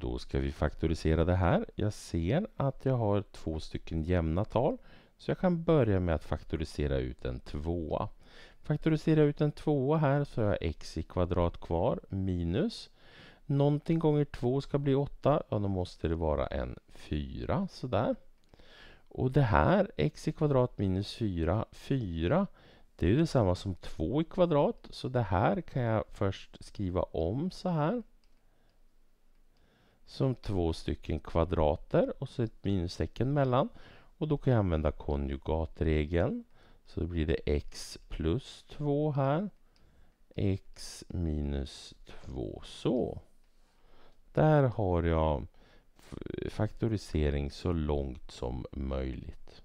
Då ska vi faktorisera det här. Jag ser att jag har två stycken jämna tal. Så jag kan börja med att faktorisera ut en tvåa. Faktorisera ut en tvåa här så har jag x i kvadrat kvar minus Någonting gånger 2 ska bli 8, ja då måste det vara en 4, sådär. Och det här, x i kvadrat minus 4, 4, det är ju detsamma som 2 i kvadrat, så det här kan jag först skriva om så här som två stycken kvadrater och så ett minustecken mellan. Och då kan jag använda konjugatregeln. Så blir det x plus 2 här. x minus 2 så. Där har jag faktorisering så långt som möjligt.